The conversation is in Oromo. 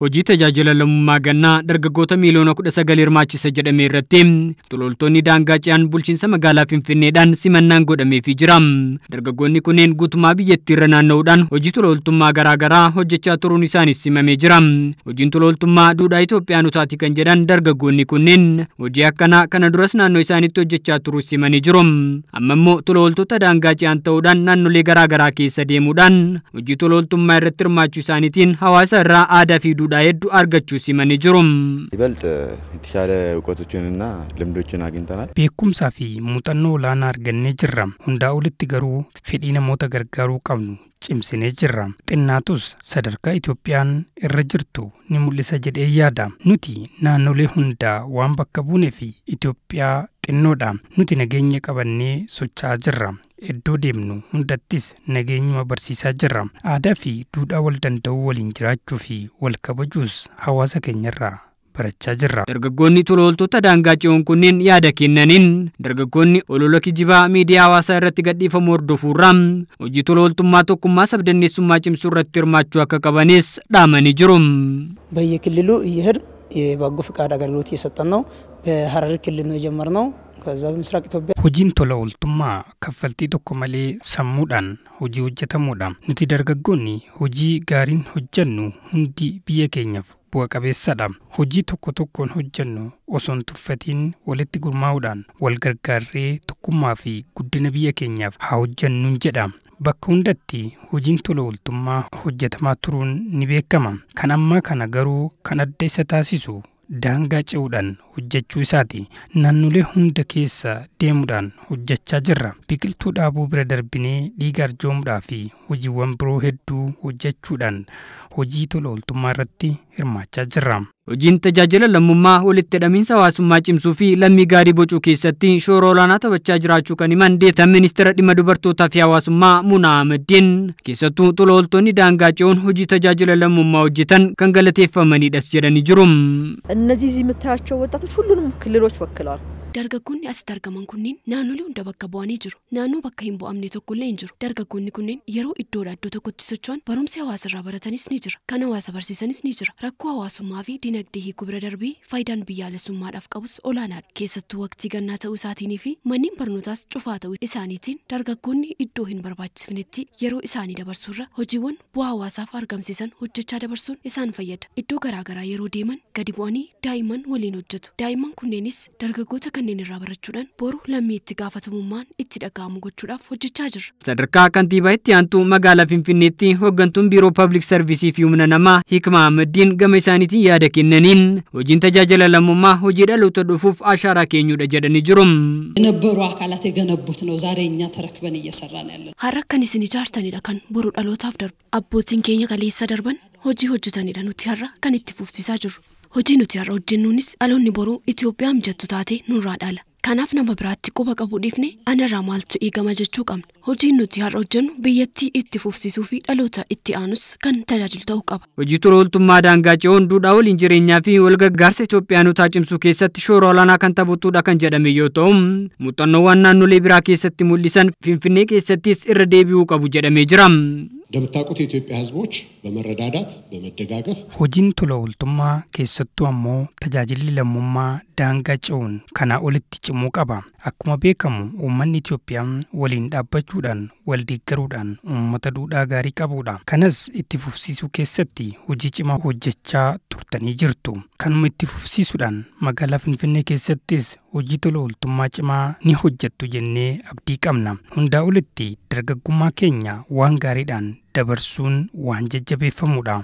Hojii tajaajila lammummaa gannaa dargaggoota miiliyoona kudha sagal hirmaachisa jedhame irratti tuloltoonni daangaa ce'an bulchiinsa magaalaa Finfinneedhaan simannaan godhameefii jira. Dargaggoonni kunneen guutummaa biyyattii irra naanna'uudhaan hojii tuloltummaa garaa garaa hojjechaa turuun isaanis simamee jira. Hojiin tuloltummaa duudhaa Itoophiyaa nutaati kan jedhan dargaggoonni kunneen hojii akkanaa kana duras naannoo isaaniitti hojjechaa turuu simanii jiru. Amma immoo tuloltoota daangaa ce'an ta'uudhaan naannolee garaa garaa keessa deemuudhaan hojii tuloltummaa irratti hirmaachuu isaaniitiin hawaasa irraa aadaa fi duudhaa hedduu argachuu simanii jiru. Ibalxa itti shaala oqotochuunina lamdochuun agintanal. Beekumsaa fi muuxannoo olaanaa argannee jirra. Hundaa olitti garuu fedhii namoota gargaaruu qabnu cimsinee jirra. Xinnaatus sadarkaa Itoophiyaan irra jirtu ni mul'isa jedhee yaada. Nuti naannolee hundaa waan bakka buunee fi Itoophiyaa xinnoodha nuti nageenya qabannee socho'aa jirra iddoo deemnu hundattis nageenyuma barsiisaa jirra aadaa fi duudhaa wal waliin jiraachuu fi wal kabajuus hawaasa keenyarraa barachaa jirra. Dargaggoonni tolooltota daangaa ce'uun kunneen yaada kennaniin dargaggoonni olola kijibaa miidiyaa hawaasaa irratti gadhiifamu hordofuurraa hojii tolooltummaa tokkummaa sabdanneessummaa cimsu irratti hirmaachuu akka qabanis dhaamanii jiru. hojiin tola ooltummaa kaffaltii tokko malee sammuudhaan hojii hojjetamudha. Nuti dargaggoonni hojii gaariin hojjennu hundi biyya keenyaaf bu'a qabeessadha. Hojii tokko tokkoon hojjennu osoon tuffatiin walitti gurmaa'uudhaan wal gargaarree tokkummaa fi guddina biyya keenyaaf haa hojjennuun jedha. bakka hundatti hojiin tola ooltummaa hojjetamaa turuun ni beekama. Kan ammaa kana garuu kan adda isa taasisu daangaa ce'uudhaan hojjechuu isaati. Naannolee hunda keessa deemuudhaan hojjechaa jirra. Biqiltuu dhaabuu bira darbinee dhiiga arjoomuudhaa fi hojiiwwan biroo hedduu hojjechuudhaan hojii tola ooltummaa irratti hirmaachaa jirra. Hojiin tajaajila lammummaa walitti hidhamiinsa hawaasummaa cimsuu fi lammii gaarii bocuu keessatti shoora olaanaa taphachaa jiraachuu kan himan deetan ministeera dhimma dubartootaa fi hawaasummaa Muna Ahmediin keessattuu tola ooltoonni daangaa ce'uun hojii tajaajila lammummaa hojjetan kan galateeffamanidhas jedhanii jiru። እነዚህ የምታያቸው ወጣቶች ሁሉንም kililoo ወክለዋል። dargaggoonni asitti argaman kunniin naannolee hunda bakka bu'anii jiru naannoo bakka hin bu'amne tokkollee hin jiru dargaggoonni kunneen yeroo iddoodha iddoo tokkotti socho'an barumsi hawaasarraa baratanis ni jira kan hawaasa barsiisanis ni jira rakkoo hawaasummaa fi dinagdee hiikuu bira darbee faayidaan biyyaalasummaadhaaf qabus olaanaadha keessattuu waqtii gannaa ta'uu isaatiinii fi manneen barnootaas cufaa ta'uu isaaniitiin dargaggoonni iddoo hin yeroo isaanii dabarsuurra hojiiwwan bu'aa hawaasaaf argamsiisan hojjechaa dabarsuun isaan fayyada iddoo garaagaraa yeroo deeman gadi bu'anii daa'imman waliin hojjetu kanneen irraa barachuudhaan boru lammii itti gaafatamummaan itti dhaga'amu gochuudhaaf hojjechaa jirra. Sadarkaa kantiibaa itti aantu magaalaa Finfinneetti hooggantuun biiroo paablik sarviisii fi humna namaa Hikmaa Ahmadiin gama isaaniitiin yaada kennaniin hojiin tajaajila lammummaa hojii dhaloota dhufuuf አሻራ keenyudha jedhanii jiru. Nabbaru አካላት የገነቡት ነው። ዛሬ እኛ ተረክበን እየሰራን ያለን ሀራ ከን ኢስን ኢጃርተኒድha kan boru dhalootaaf darbu abbootiin keenya kaleessa darban hojii hojjetanidha nuti har'a kan itti fuufsisaa jirru. Hojii nuti har'a hojjennuunis dhaloonni boruu Itoophiyaa mijattu taate nurraa dhala. Kanaaf nama biraatti quba qabu dhiifne anarraa maaltu eegama jechuu qabna. Hojiin nuti har'a hojjennu biyyattii itti fufsiisuu fi dhaloota itti aanus kan tajaajilu ta'uu qaba. Hojii tura ooltummaa daangaa ce'oon duudhaa waliin jireenyaa fi wal walgaggaarsa nutaa cimsu keessatti shoora olaanaa kan taphatudha kan jedhame yoo ta'u, waan naannolee biraa keessatti mul'isan Finfinnee keessattis irra deebi'uu qabu jedhamee jira. እንደምታውቁት የኢትዮጵያ ህዝቦች በመረዳዳት በመደጋገፍ ሆጂን ቱለ ኡልቱማ ኬሰቱ አሞ ተጃጅሊ ለሙማ daangaa ce'uun kanaa olitti cimuu qaba. Akkuma beekamu uummanni Itoophiyaa waliin dhaabbachuudhaan wal deeggaruudhaan uummata duudhaa gaarii qabudha. Kanas itti fufsiisuu keessatti hojii cimaa hojjechaa turtanii jirtu. Kanuma itti fufsiisuudhaan magaalaa Finfinnee keessattis hojii tola ooltummaa cimaa ni hojjettu jennee abdii qabna. Hundaa olitti dargaggummaa keenya waan gaariidhaan dabarsuun waan jajjabeeffamudha.